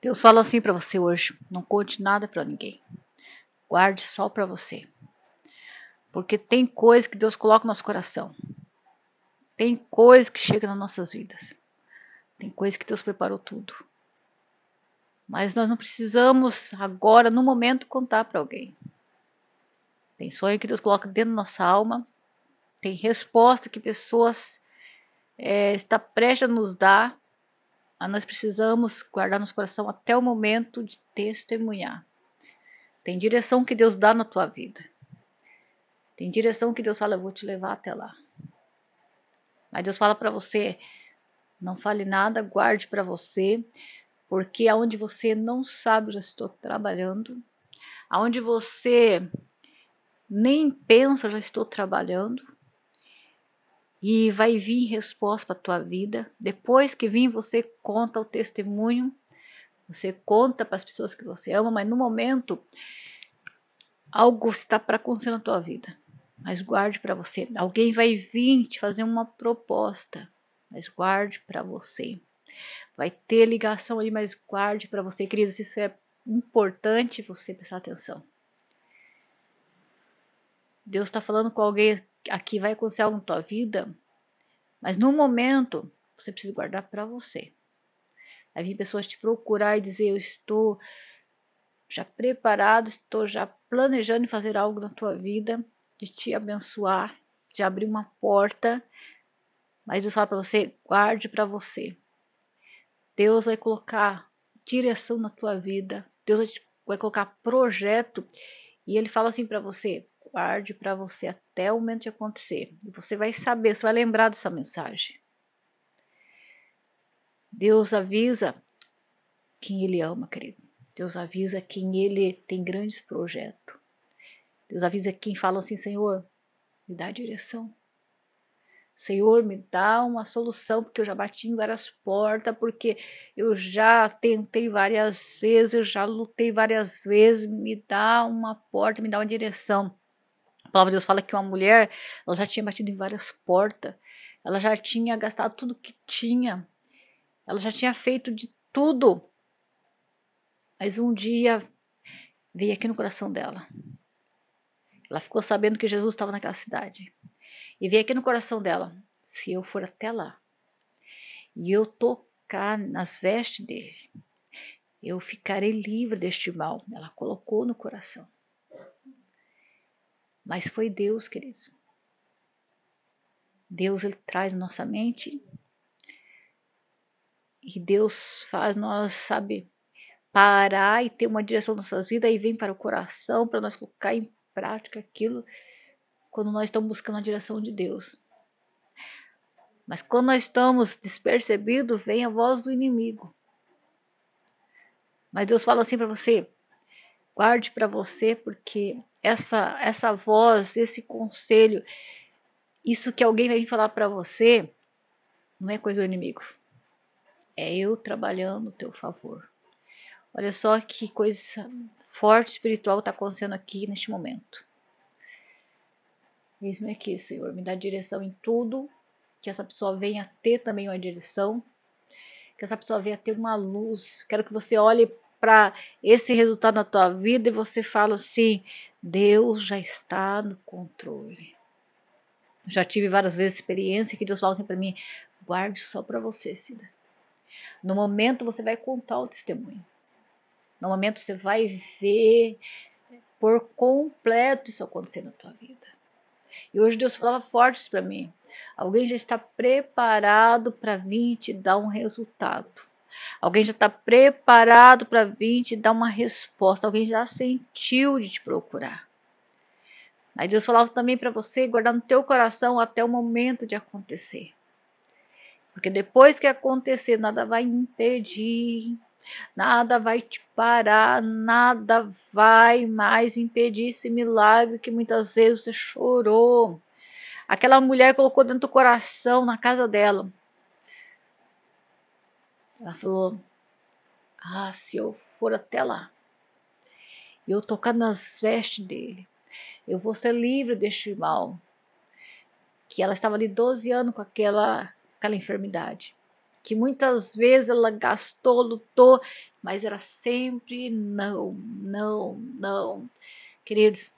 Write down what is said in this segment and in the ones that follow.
Deus fala assim para você hoje: não conte nada para ninguém. Guarde só para você. Porque tem coisa que Deus coloca no nosso coração. Tem coisa que chega nas nossas vidas. Tem coisa que Deus preparou tudo. Mas nós não precisamos agora, no momento, contar para alguém. Tem sonho que Deus coloca dentro da nossa alma. Tem resposta que pessoas é, está prestes a nos dar ah, nós precisamos guardar nosso coração até o momento de testemunhar. Tem direção que Deus dá na tua vida. Tem direção que Deus fala, eu vou te levar até lá. Mas Deus fala para você, não fale nada, guarde para você, porque aonde você não sabe, já estou trabalhando. Aonde você nem pensa, já estou trabalhando e vai vir resposta para a tua vida. Depois que vir, você conta o testemunho, você conta para as pessoas que você ama, mas no momento algo está para acontecer na tua vida. Mas guarde para você. Alguém vai vir te fazer uma proposta, mas guarde para você. Vai ter ligação aí, mas guarde para você, queridos. Isso é importante você prestar atenção. Deus está falando com alguém aqui vai acontecer algo na tua vida, mas no momento você precisa guardar para você. Aí vem pessoas te procurar e dizer: Eu estou já preparado, estou já planejando fazer algo na tua vida, de te abençoar, de abrir uma porta. Mas eu falo para você: guarde para você. Deus vai colocar direção na tua vida, Deus vai, te, vai colocar projeto. E Ele fala assim para você: guarde para você até o momento de acontecer. E você vai saber, você vai lembrar dessa mensagem. Deus avisa quem Ele ama, querido. Deus avisa quem Ele tem grandes projetos. Deus avisa quem fala assim: Senhor, me dá a direção. Senhor, me dá uma solução, porque eu já bati em várias portas, porque eu já tentei várias vezes, eu já lutei várias vezes. Me dá uma porta, me dá uma direção. A palavra de Deus fala que uma mulher, ela já tinha batido em várias portas, ela já tinha gastado tudo que tinha, ela já tinha feito de tudo. Mas um dia veio aqui no coração dela. Ela ficou sabendo que Jesus estava naquela cidade. E veio aqui no coração dela: se eu for até lá e eu tocar nas vestes dele, eu ficarei livre deste mal. Ela colocou no coração. Mas foi Deus, queridos. Deus ele traz nossa mente e Deus faz nós, sabe, parar e ter uma direção nas nossas vidas e vem para o coração para nós colocar em prática aquilo quando nós estamos buscando a direção de Deus. Mas quando nós estamos despercebidos, vem a voz do inimigo. Mas Deus fala assim para você: Guarde para você, porque essa, essa voz, esse conselho, isso que alguém vai vir falar para você, não é coisa do inimigo. É eu trabalhando o teu favor. Olha só que coisa forte espiritual está acontecendo aqui neste momento. mesmo aqui, Senhor, me dá direção em tudo, que essa pessoa venha ter também uma direção, que essa pessoa venha ter uma luz. Quero que você olhe para esse resultado na tua vida e você fala assim: Deus já está no controle. Já tive várias vezes experiência que Deus fala assim para mim: guarde só para você, Cida. No momento você vai contar o testemunho. No momento você vai ver por completo isso acontecer na tua vida. E hoje Deus falava forte para mim. Alguém já está preparado para vir te dar um resultado. Alguém já está preparado para vir te dar uma resposta. Alguém já sentiu de te procurar. Mas Deus falava também para você guardar no teu coração até o momento de acontecer. Porque depois que acontecer, nada vai impedir, nada vai te parar, nada vai mais impedir esse milagre que muitas vezes você chorou. Aquela mulher colocou dentro do coração, na casa dela, ela falou: Ah, se eu for até lá e eu tocar nas vestes dele, eu vou ser livre deste mal. Que ela estava ali 12 anos com aquela, aquela enfermidade. Que muitas vezes ela gastou, lutou, mas era sempre não, não, não. Queridos,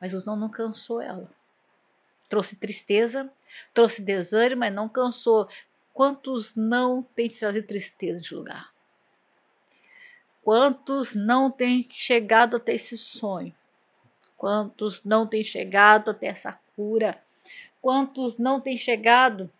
mas os não não cansou ela. Trouxe tristeza, trouxe desânimo, mas não cansou. Quantos não têm te trazido tristeza de lugar? Quantos não têm chegado até esse sonho? Quantos não têm chegado até essa cura? Quantos não têm chegado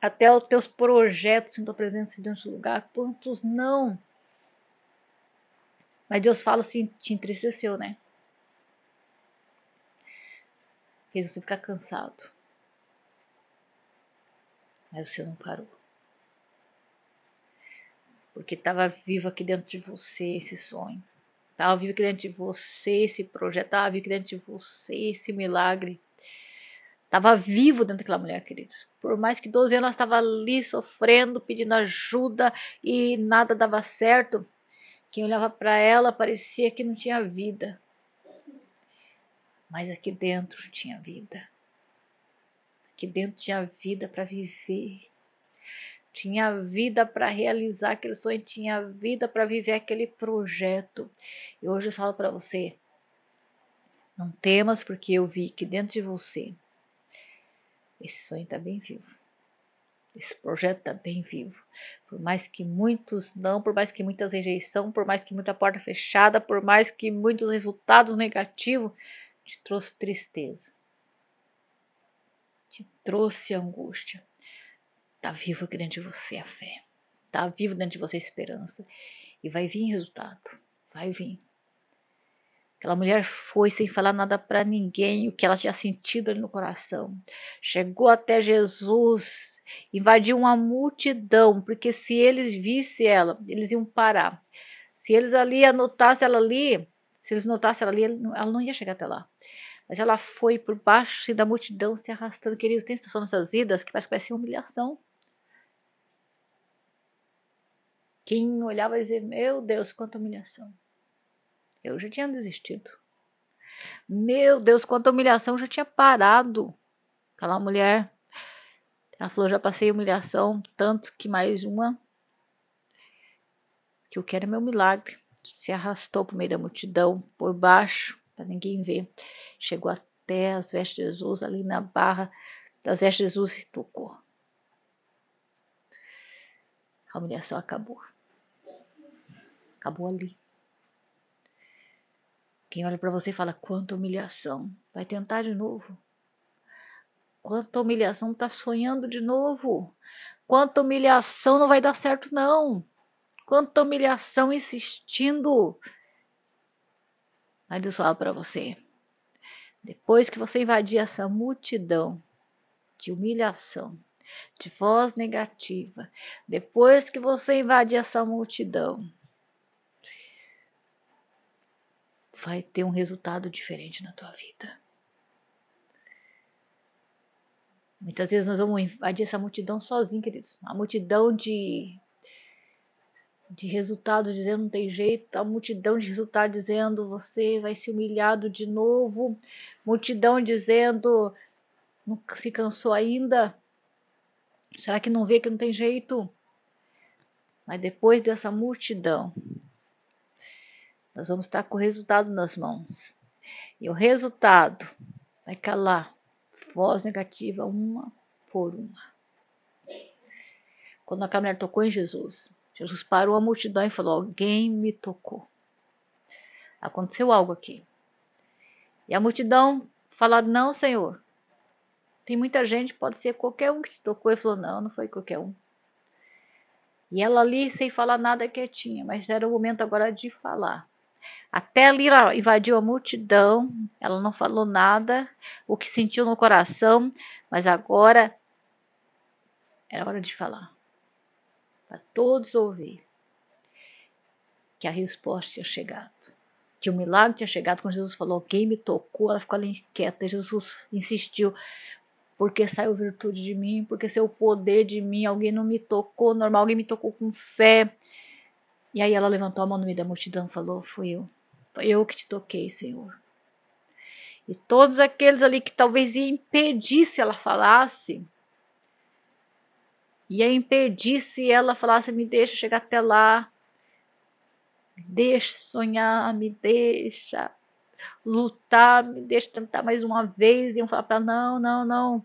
até os teus projetos, em tua presença diante do lugar? Quantos não? Mas Deus fala assim: te entristeceu, né? Fez você ficar cansado. Aí você não parou. Porque estava vivo aqui dentro de você esse sonho. Estava vivo aqui dentro de você esse projeto. Estava vivo aqui dentro de você esse milagre. Estava vivo dentro daquela mulher, queridos. Por mais que 12 anos ela estava ali sofrendo, pedindo ajuda e nada dava certo. Quem olhava para ela parecia que não tinha vida. Mas aqui dentro tinha vida que dentro tinha vida para viver, tinha vida para realizar aquele sonho, tinha vida para viver aquele projeto. E hoje eu falo para você: não temas, porque eu vi que dentro de você esse sonho está bem vivo. Esse projeto está bem vivo. Por mais que muitos não, por mais que muitas rejeição, por mais que muita porta fechada, por mais que muitos resultados negativos te trouxe tristeza te trouxe angústia. Tá vivo aqui dentro de você a fé. Tá vivo dentro de você a esperança. E vai vir resultado. Vai vir. Aquela mulher foi sem falar nada para ninguém, o que ela tinha sentido ali no coração. Chegou até Jesus, invadiu uma multidão, porque se eles vissem ela, eles iam parar. Se eles ali anotassem ela ali, se eles notassem ela ali, ela não ia chegar até lá. Mas ela foi por baixo assim, da multidão se arrastando. Queridos, tem situação nas vidas que parece que vai ser humilhação. Quem olhava e dizer: Meu Deus, quanta humilhação. Eu já tinha desistido. Meu Deus, quanta humilhação, eu já tinha parado. Aquela mulher, ela falou: Já passei humilhação, tanto que mais uma. Que eu quero é meu milagre. Se arrastou por meio da multidão, por baixo, para ninguém ver. Chegou até as vestes de Jesus ali na barra das vestes de Jesus e tocou. A humilhação acabou. Acabou ali. Quem olha para você e fala: quanta humilhação. Vai tentar de novo. Quanta humilhação, tá sonhando de novo. Quanta humilhação, não vai dar certo, não. Quanta humilhação insistindo. Mas eu falo para você, depois que você invadir essa multidão de humilhação, de voz negativa, depois que você invadir essa multidão, vai ter um resultado diferente na tua vida. Muitas vezes nós vamos invadir essa multidão sozinhos, queridos. Uma multidão de de resultado dizendo não tem jeito, a multidão de resultado dizendo você vai ser humilhado de novo, multidão dizendo não se cansou ainda, será que não vê que não tem jeito? Mas depois dessa multidão, nós vamos estar com o resultado nas mãos. E o resultado vai calar voz negativa uma por uma. Quando a mulher tocou em Jesus, Jesus parou a multidão e falou: Alguém me tocou. Aconteceu algo aqui. E a multidão falou: Não, Senhor. Tem muita gente, pode ser qualquer um que te tocou. Ele falou: Não, não foi qualquer um. E ela ali, sem falar nada, quietinha, mas era o momento agora de falar. Até ali ela invadiu a multidão, ela não falou nada, o que sentiu no coração, mas agora era hora de falar para todos ouvir que a resposta tinha chegado, que o milagre tinha chegado. Quando Jesus falou, quem me tocou, ela ficou ali inquieta. Jesus insistiu, porque saiu virtude de mim, porque saiu poder de mim, alguém não me tocou, normal, alguém me tocou com fé. E aí ela levantou a mão no meio da multidão e falou, fui eu, foi eu que te toquei, Senhor. E todos aqueles ali que talvez ia impedir se ela falasse, ia é impedir se ela falasse: me deixa chegar até lá, deixa sonhar, me deixa lutar, me deixa tentar mais uma vez. e Iam falar para não, não, não,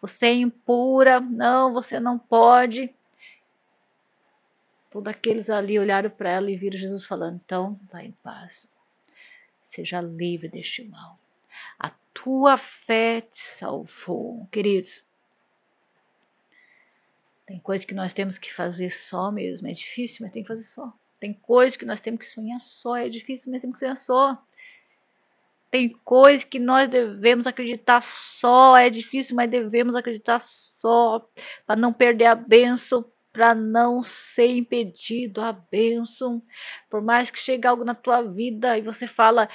você é impura, não, você não pode. Todos aqueles ali olharam para ela e viram Jesus falando: então, vá em paz, seja livre deste mal. A tua fé te salvou, queridos. Tem coisas que nós temos que fazer só mesmo. É difícil, mas tem que fazer só. Tem coisas que nós temos que sonhar só. É difícil, mas temos que sonhar só. Tem coisas que nós devemos acreditar só. É difícil, mas devemos acreditar só. Para não perder a benção, para não ser impedido a benção. Por mais que chegue algo na tua vida e você fala,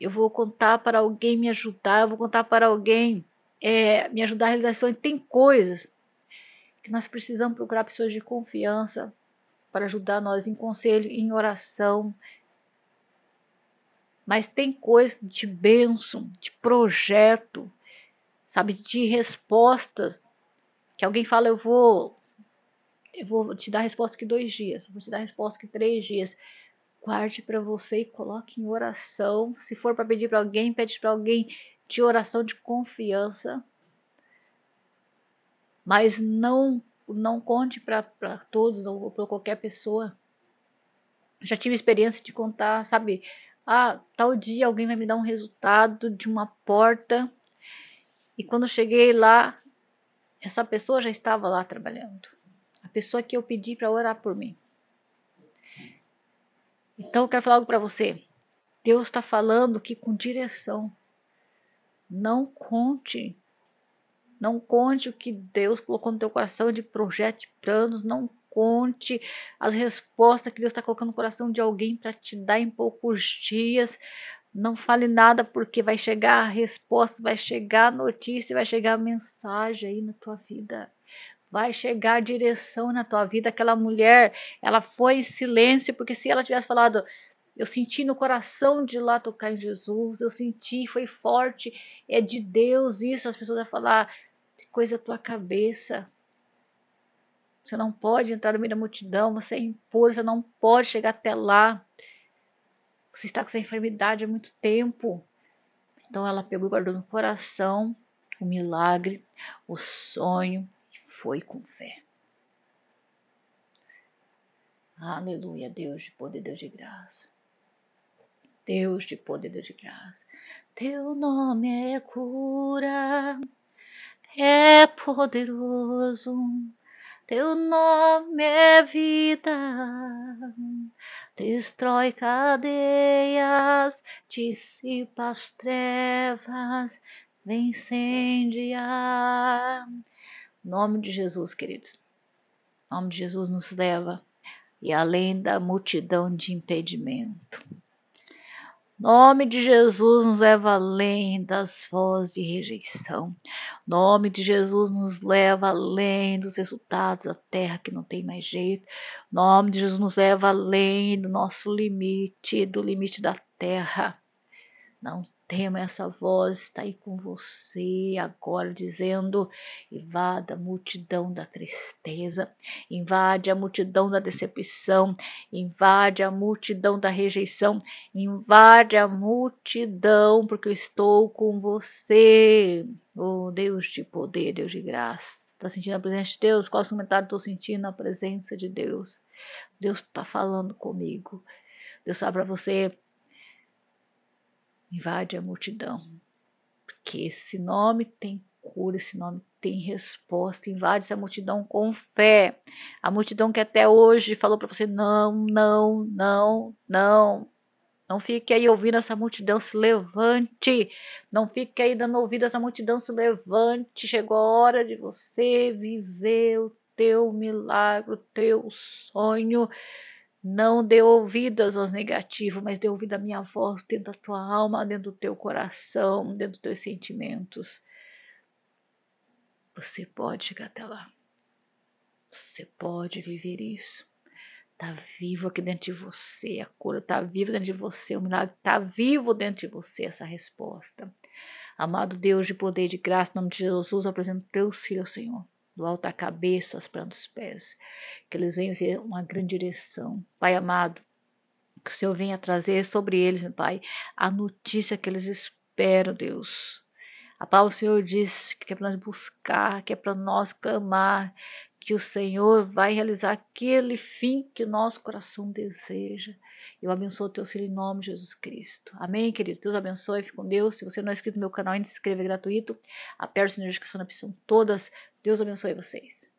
eu vou contar para alguém me ajudar, eu vou contar para alguém é, me ajudar a realizar sonhos. Tem coisas nós precisamos procurar pessoas de confiança para ajudar nós em conselho, em oração. Mas tem coisa de bênção, de projeto, sabe, de respostas que alguém fala eu vou eu vou te dar a resposta que dois dias, vou te dar a resposta que três dias. Guarde para você e coloque em oração. Se for para pedir para alguém, pede para alguém de oração de confiança mas não não conte para todos ou para qualquer pessoa. já tive experiência de contar, sabe? Ah, tal dia alguém vai me dar um resultado de uma porta. E quando cheguei lá, essa pessoa já estava lá trabalhando. A pessoa que eu pedi para orar por mim. Então eu quero falar algo para você. Deus está falando que com direção. Não conte não conte o que Deus colocou no teu coração de projetos, planos. Não conte as respostas que Deus está colocando no coração de alguém para te dar em poucos dias. Não fale nada porque vai chegar a resposta, vai chegar a notícia, vai chegar a mensagem aí na tua vida. Vai chegar a direção na tua vida. Aquela mulher, ela foi em silêncio porque se ela tivesse falado, eu senti no coração de lá tocar em Jesus, eu senti, foi forte, é de Deus isso. As pessoas vão falar, coisa a tua cabeça. Você não pode entrar no meio da multidão, você é impuro, você não pode chegar até lá. Você está com essa enfermidade há muito tempo. Então ela pegou e guardou no coração o milagre, o sonho e foi com fé. Aleluia, Deus de poder, Deus de graça. Deus de poder, Deus de graça. Teu nome é cura é poderoso, teu nome é vida, destrói cadeias, dissipa as trevas, vem incendiar. Nome de Jesus, queridos. nome de Jesus nos leva e além da multidão de impedimento. Nome de Jesus nos leva além das vozes de rejeição. Nome de Jesus nos leva além dos resultados da terra que não tem mais jeito. Nome de Jesus nos leva além do nosso limite, do limite da terra. Não tema, essa voz está aí com você agora, dizendo: invada a multidão da tristeza, invade a multidão da decepção, invade a multidão da rejeição, invade a multidão, porque eu estou com você. Oh, Deus de poder, Deus de graça. Está sentindo a presença de Deus? Qual comentário estou sentindo a presença de Deus? Deus está falando comigo. Deus fala para você invade a multidão. Porque esse nome tem cura, esse nome tem resposta, invade essa multidão com fé. A multidão que até hoje falou para você: não, não, não, não. Não fique aí ouvindo essa multidão, se levante. Não fique aí dando ouvido a essa multidão, se levante. Chegou a hora de você viver o teu milagre, o teu sonho. Não dê ouvidos aos negativos, mas dê ouvido à minha voz dentro da tua alma, dentro do teu coração, dentro dos teus sentimentos. Você pode chegar até lá. Você pode viver isso. Está vivo aqui dentro de você, a cura está viva dentro de você, o milagre está vivo dentro de você, essa resposta. Amado Deus de poder e de graça, em nome de Jesus, apresento teu filhos ao Senhor do alto cabeça, as plantas dos pés, que eles venham ver uma grande direção. Pai amado, que o Senhor venha trazer sobre eles, meu Pai, a notícia que eles esperam, Deus. A palavra do Senhor diz que é para nós buscar, que é para nós clamar, que o Senhor vai realizar aquele fim que o nosso coração deseja. Eu abençoo o teu filho em nome de Jesus Cristo. Amém, querido? Deus abençoe, fique com Deus. Se você não é inscrito no meu canal, ainda se inscreva, é gratuito. Aperte a notificação na opção todas. Deus abençoe vocês.